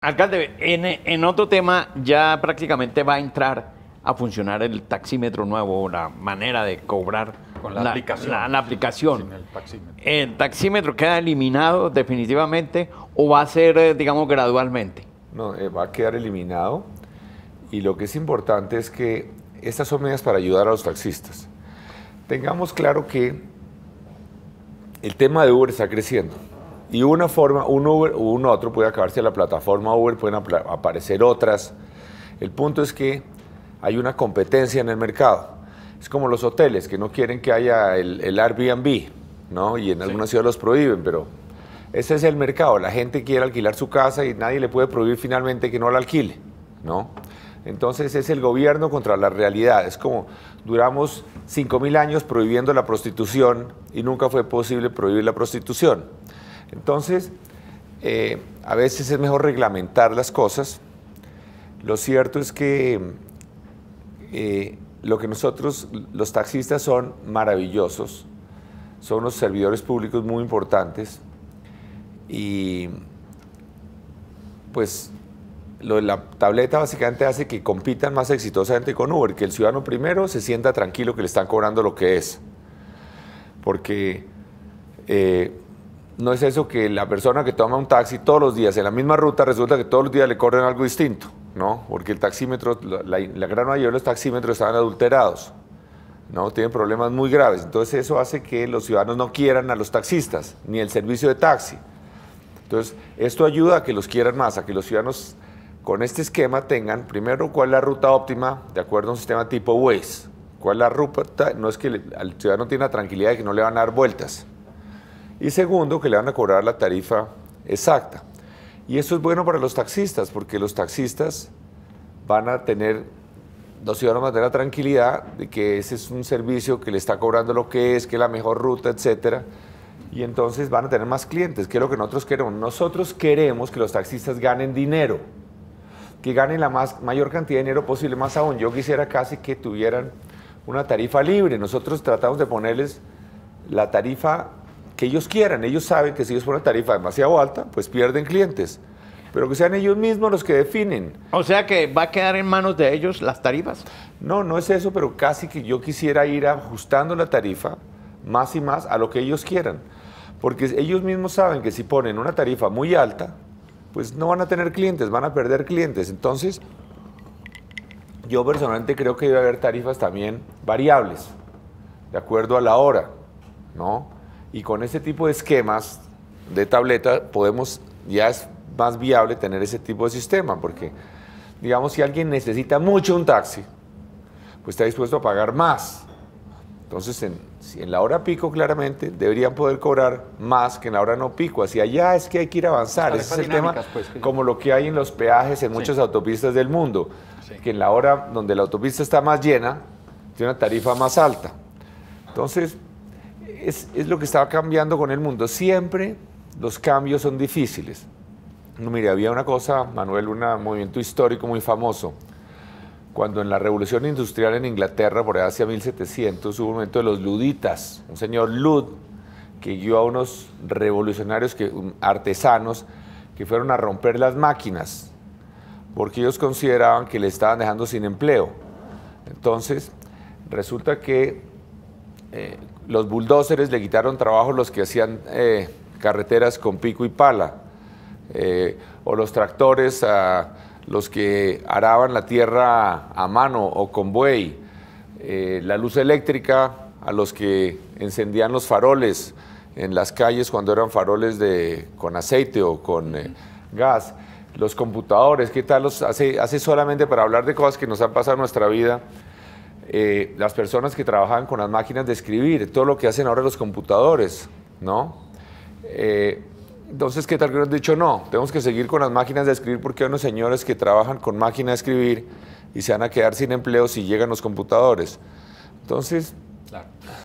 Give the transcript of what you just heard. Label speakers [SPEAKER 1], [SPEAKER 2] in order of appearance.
[SPEAKER 1] Alcalde, en, otro tema ya prácticamente va a entrar a funcionar el taxímetro nuevo, la manera de cobrar con la, aplicación. La, El taxímetro. queda eliminado definitivamente o va a ser, eh, digamos, gradualmente? No, eh, va a quedar eliminado y lo que es importante es que estas son medidas para ayudar a los taxistas. Tengamos claro que el tema de Uber está creciendo y una forma, un Uber o un otro puede acabarse la plataforma Uber, pueden aparecer otras. El punto es que hay una competencia en el mercado. Es como los hoteles que no quieren que haya el, Airbnb, ¿no? Y en algunas ciudades los prohíben, pero ese es el mercado. La gente quiere alquilar su casa y nadie le puede prohibir finalmente que no la alquile, ¿no? Entonces es el gobierno contra la realidad. Es como duramos 5.000 años prohibiendo la prostitución y nunca fue posible prohibir la prostitución. Entonces, eh, a veces es mejor reglamentar las cosas. Lo cierto es que eh, lo que nosotros, los taxistas, son maravillosos, son unos servidores públicos muy importantes y pues lo de la tableta básicamente hace que compitan más exitosamente con Uber, que el ciudadano primero se sienta tranquilo que le están cobrando lo que es. Porque eh, no es eso que la persona que toma un taxi todos los días en la misma ruta resulta que todos los días le corren algo distinto, ¿no? Porque el taxímetro, la, gran mayoría de los taxímetros estaban adulterados, ¿no? Tienen problemas muy graves. Entonces eso hace que los ciudadanos no quieran a los taxistas, ni el servicio de taxi. Entonces esto ayuda a que los quieran más, a que los ciudadanos con este esquema tengan, primero, cuál es la ruta óptima de acuerdo a un sistema tipo Waze. ¿Cuál la ruta? No es que el ciudadano tiene la tranquilidad de que no le van a dar vueltas y segundo, que le van a cobrar la tarifa exacta. Y eso es bueno para los taxistas, porque los taxistas van a tener, los ciudadanos van a tener la tranquilidad de que ese es un servicio que le está cobrando lo que es, que es la mejor ruta, etcétera. Y entonces van a tener más clientes, que es lo que nosotros queremos. Nosotros queremos que los taxistas ganen dinero, que ganen la mayor cantidad de dinero posible, más aún. Yo quisiera casi que tuvieran una tarifa libre. Nosotros tratamos de ponerles la tarifa que ellos quieran. Ellos saben que si ellos ponen tarifa demasiado alta, pues pierden clientes. Pero que sean ellos mismos los que definen. O sea que va a quedar en manos de ellos las tarifas. No, no es eso, pero casi que yo quisiera ir ajustando la tarifa más y más a lo que ellos quieran. Porque ellos mismos saben que si ponen una tarifa muy alta, pues no van a tener clientes, van a perder clientes. Entonces, yo personalmente creo que debe haber tarifas también variables, de acuerdo a la hora, ¿no? Y con ese tipo de esquemas de tableta podemos, ya es más viable tener ese tipo de sistema, porque digamos si alguien necesita mucho un taxi, pues está dispuesto a pagar más. Entonces, en, en la hora pico, claramente, deberían poder cobrar más que en la hora no pico. Así allá es que hay que ir avanzando. es el tema, pues, como lo que hay en los peajes en muchas autopistas del mundo, que en la hora donde la autopista está más llena, tiene una tarifa más alta. Entonces, es, lo que estaba cambiando con el mundo. Siempre los cambios son difíciles. No, había una cosa, Manuel, un movimiento histórico muy famoso. Cuando en la revolución industrial en Inglaterra, por allá hacia 1700, hubo un momento de los luditas, un señor Lud, que guió a unos revolucionarios, que, artesanos, que fueron a romper las máquinas, porque ellos consideraban que le estaban dejando sin empleo. Entonces, resulta que eh, los bulldozers le quitaron trabajo los que hacían eh, carreteras con pico y pala, eh, o los tractores a los que araban la tierra a mano o con buey, eh, la luz eléctrica a los que encendían los faroles en las calles cuando eran faroles con aceite o con gas los computadores, qué tal los hace solamente para hablar de cosas que nos han pasado en nuestra vida eh, las personas que trabajaban con las máquinas de escribir, todo lo que hacen ahora los computadores, ¿no? Eh, entonces, ¿qué tal que nos han dicho? No, tenemos que seguir con las máquinas de escribir porque hay unos señores que trabajan con máquina de escribir y se van a quedar sin empleo si llegan los computadores. Entonces,